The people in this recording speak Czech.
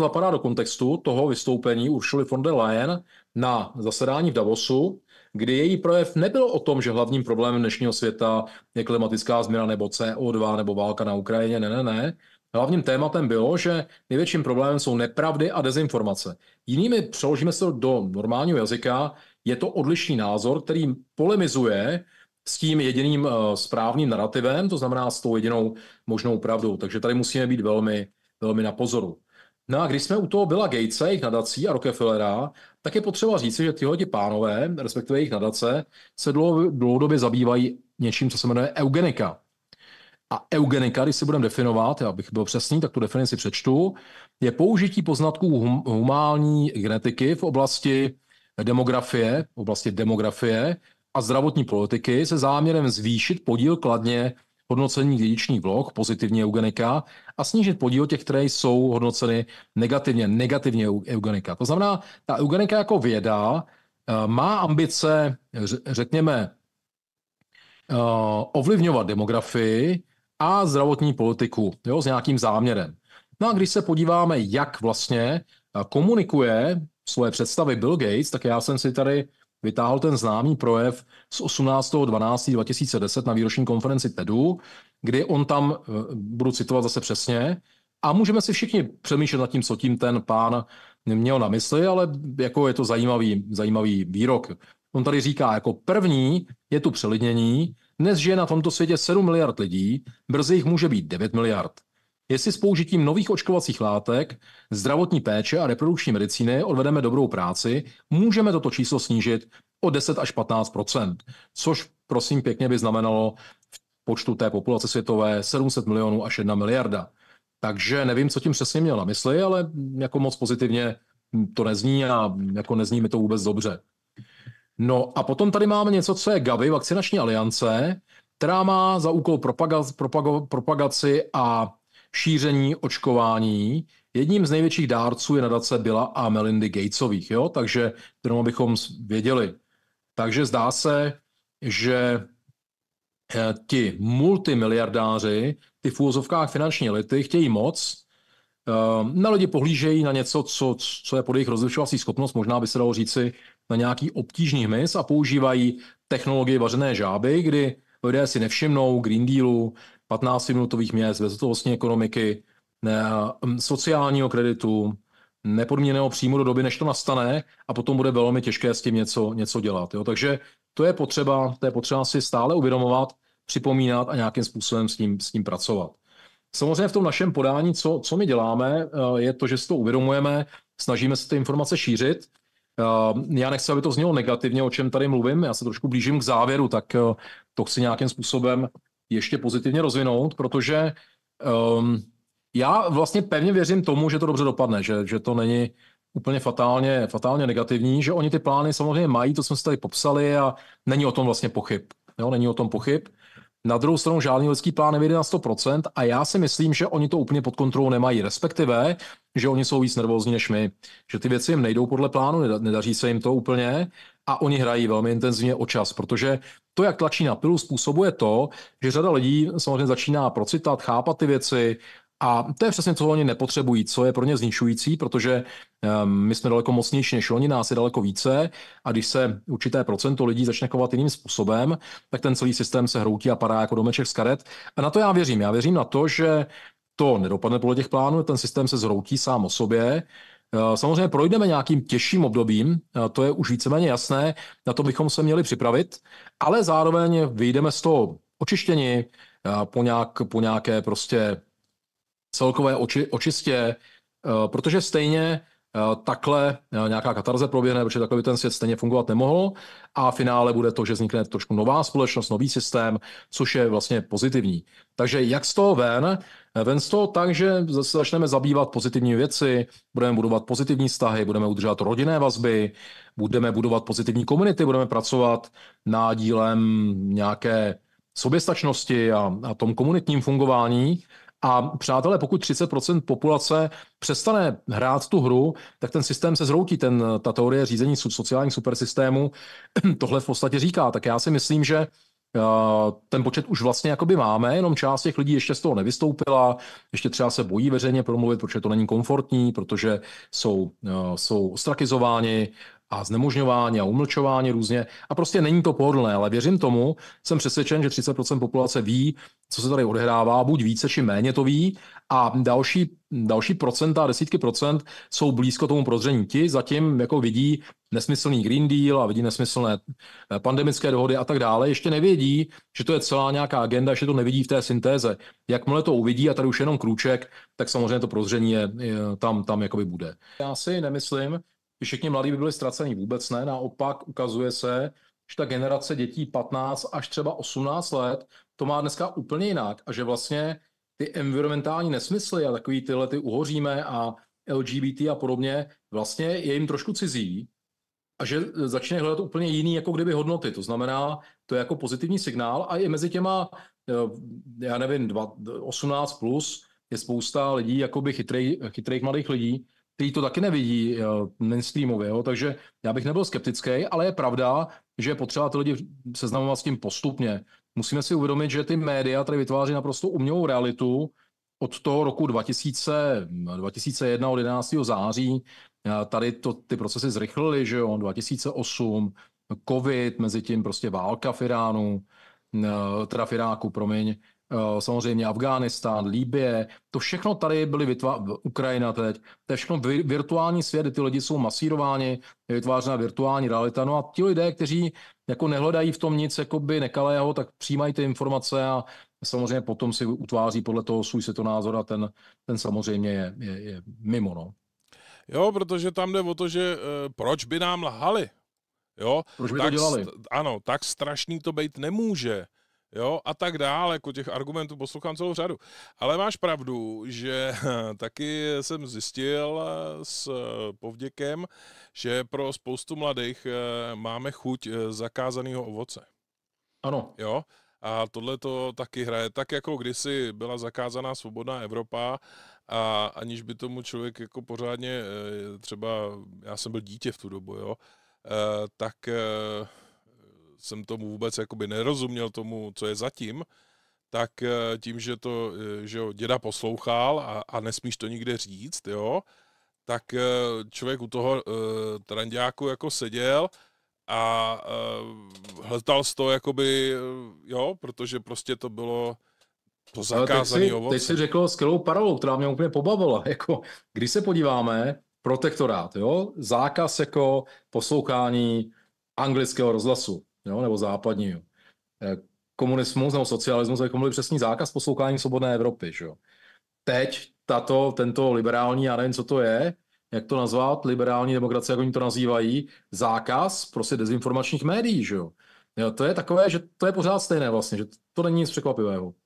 zapadá do kontextu toho vystoupení Uršuly von der Leyen na zasedání v Davosu, kdy její projev nebyl o tom, že hlavním problémem dnešního světa je klimatická změna nebo CO2 nebo válka na Ukrajině, ne, ne, ne. Hlavním tématem bylo, že největším problémem jsou nepravdy a dezinformace. Jinými, přeložíme se do normálního jazyka, je to odlišný názor, který polemizuje s tím jediným eh, správným narrativem, to znamená s tou jedinou možnou pravdou. Takže tady musíme být velmi, velmi na pozoru. No a když jsme u toho byla Gatesa, jejich nadací a Rockefellera, tak je potřeba říci, že tyhle ti pánové, respektive jejich nadace, se dlouhodobě zabývají něčím, co se jmenuje eugenika. A eugenika, když si budeme definovat, já bych byl přesný, tak tu definici přečtu, je použití poznatků hum, humální genetiky v oblasti demografie, v oblasti demografie a zdravotní politiky se záměrem zvýšit podíl kladně hodnocení dědičních vlog, pozitivně eugenika, a snížit podíl těch, které jsou hodnoceny negativně, negativně eugenika. To znamená, ta eugenika jako věda eh, má ambice, řekněme, eh, ovlivňovat demografii a zdravotní politiku jo, s nějakým záměrem. No a když se podíváme, jak vlastně eh, komunikuje svoje představy Bill Gates, tak já jsem si tady vytáhl ten známý projev z 18.12.2010 na výroční konferenci TEDu, kdy on tam, eh, budu citovat zase přesně, a můžeme si všichni přemýšlet nad tím, co tím ten pán měl na mysli, ale jako je to zajímavý, zajímavý výrok. On tady říká, jako první je tu přelidnění, dnes žije na tomto světě 7 miliard lidí, brzy jich může být 9 miliard. Jestli s použitím nových očkovacích látek, zdravotní péče a reprodukční medicíny odvedeme dobrou práci, můžeme toto číslo snížit o 10 až 15 což prosím pěkně by znamenalo v počtu té populace světové 700 milionů až 1 miliarda. Takže nevím, co tím přesně měl na mysli, ale jako moc pozitivně to nezní a jako nezní mi to vůbec dobře. No a potom tady máme něco, co je Gavi, vakcinační aliance, která má za úkol propagaci a šíření očkování. Jedním z největších dárců je nadace Billa a Melindy Gatesových, jo? takže kterou bychom věděli. Takže zdá se, že eh, ti multimiliardáři, ty v úvozovkách finanční elity, chtějí moc, eh, na lidi pohlížejí na něco, co, co je pod jejich rozlišovací schopnost, možná by se dalo říci na nějaký obtížný hmyz a používají technologie vařené žáby, kdy lidé si nevšimnou Green Dealu, 15-minutových měst, bezhotovostní ekonomiky, ne, sociálního kreditu, nepodmíněného příjmu do doby, než to nastane a potom bude velmi těžké s tím něco, něco dělat. Jo? Takže to je potřeba, to je potřeba si stále uvědomovat, připomínat a nějakým způsobem s tím s tím pracovat. Samozřejmě v tom našem podání, co, co my děláme, je to, že si to uvědomujeme, snažíme se ty informace šířit. Já nechci, aby to znělo negativně, o čem tady mluvím, já se trošku blížím k závěru, tak to chci nějakým způsobem ještě pozitivně rozvinout, protože um, já vlastně pevně věřím tomu, že to dobře dopadne, že, že to není úplně fatálně, fatálně negativní, že oni ty plány samozřejmě mají, to jsme si tady popsali a není o tom vlastně pochyb. Jo, není o tom pochyb. Na druhou stranu žádný lidský plán nevyjde na 100% a já si myslím, že oni to úplně pod kontrolou nemají, respektive, že oni jsou víc nervózní než my, že ty věci jim nejdou podle plánu, nedaří se jim to úplně a oni hrají velmi intenzivně o čas, protože to, jak tlačí na pilu, způsobuje to, že řada lidí samozřejmě začíná procitat, chápat ty věci, a to je přesně, co oni nepotřebují, co je pro ně zničující, protože ehm, my jsme daleko mocnější než oni, nás je daleko více a když se určité procento lidí začne chovat jiným způsobem, tak ten celý systém se hroutí a padá jako domeček z karet. A na to já věřím. Já věřím na to, že to nedopadne podle těch plánů, ten systém se zhroutí sám o sobě Eh, samozřejmě projdeme nějakým těžším obdobím, eh, to je už víceméně jasné, na to bychom se měli připravit, ale zároveň vyjdeme z toho očištění eh, po, nějak, po nějaké prostě celkové oči, očistě, protože stejně takhle nějaká katarze proběhne, protože takhle by ten svět stejně fungovat nemohl a v finále bude to, že vznikne trošku nová společnost, nový systém, což je vlastně pozitivní. Takže jak z toho ven, ven z toho tak, že se začneme zabývat pozitivní věci, budeme budovat pozitivní vztahy, budeme udržovat rodinné vazby, budeme budovat pozitivní komunity, budeme pracovat na dílem nějaké soběstačnosti a, a tom komunitním fungování. A přátelé, pokud 30% populace přestane hrát tu hru, tak ten systém se zroutí, Ten, ta teorie řízení sociálních supersystémů tohle v podstatě říká. Tak já si myslím, že Eh, ten počet už vlastně jakoby máme, jenom část těch lidí ještě z toho nevystoupila, ještě třeba se bojí veřejně promluvit, protože to není komfortní, protože jsou, eh, jsou ostrakizováni, a znemožňování a umlčování různě. A prostě není to pohodlné, ale věřím tomu, jsem přesvědčen, že 30% populace ví, co se tady odehrává, buď více či méně to ví a další, další procenta, desítky procent jsou blízko tomu prozření. Ti zatím jako vidí nesmyslný Green Deal a vidí nesmyslné eh, pandemické dohody a tak dále, ještě nevědí, že to je celá nějaká agenda, že to nevidí v té syntéze. Jakmile to uvidí a tady už jenom krůček, tak samozřejmě to prozření je, je tam, tam jakoby bude. Já si nemyslím, všichni mladí by byli ztracení. Vůbec ne, naopak ukazuje se, že ta generace dětí 15 až třeba 18 let to má dneska úplně jinak a že vlastně ty environmentální nesmysly a takový tyhle ty uhoříme a LGBT a podobně vlastně je jim trošku cizí a že začne hledat úplně jiný jako kdyby hodnoty. To znamená, to je jako pozitivní signál a i mezi těma, eh, já nevím, 18 plus je spousta lidí, jakoby chytrej, chytrých mladých lidí, který to taky nevidí eh, mainstreamově, jo? takže já bych nebyl skeptický, ale je pravda, že je potřeba ty lidi seznamovat s tím postupně. Musíme si uvědomit, že ty média tady vytváří naprosto umělou realitu od toho roku 2000, 2001, od 11. září. Eh, tady to, ty procesy zrychlily, že jo, 2008, covid, mezi tím prostě válka v Iránu, eh, teda v Iráku, promiň, Eh, samozřejmě Afghánistán, Líbie, to všechno tady byly vytvá... Ukrajina teď, to je všechno virtuální svět, ty lidi jsou masírováni, je vytvářena virtuální realita, no a ti lidé, kteří jako nehledají v tom nic jakoby nekalého, tak přijímají ty informace a samozřejmě potom si utváří podle toho svůj světonázor a ten, ten samozřejmě je, je, je mimo, no. Jo, protože tam jde o to, že eh, proč by nám lhali? Jo? Proč by tak, to dělali? Ano, tak strašný to být nemůže jo, a tak dále, jako těch argumentů poslouchám celou řadu. Ale máš pravdu, že taky jsem zjistil eh, s eh, povděkem, že pro spoustu mladých eh, máme chuť zakázaného ovoce. Ano. Jo, a tohle to taky hraje. Tak jako kdysi byla zakázaná svobodná Evropa, a aniž by tomu člověk jako pořádně, třeba já jsem byl dítě v tu dobu, jo, tak jsem tomu vůbec jakoby nerozuměl tomu, co je zatím, tak eh, tím, že to eh, že jo, děda poslouchal a, a nesmíš to nikde říct, jo, tak eh, člověk u toho uh, trandiáku jako seděl a uh, hledal z toho jakoby, jo, protože prostě to bylo to zakázané ovoce. Teď si řekl skvělou paralelu, která mě úplně pobavila. Jako, když se podíváme, protektorát, jo, zákaz jako poslouchání anglického rozhlasu jo, nebo západní eh, Komunismus nebo socialismus byli jako přesný zákaz poslouchání svobodné Evropy. Že jo. Teď tato, tento liberální, já nevím, co to je, jak to nazvat, liberální demokracie, jak oni to nazývají, zákaz prostě dezinformačních médií. Že jo. Jo, to je takové, že to je pořád stejné vlastně, že to není nic překvapivého.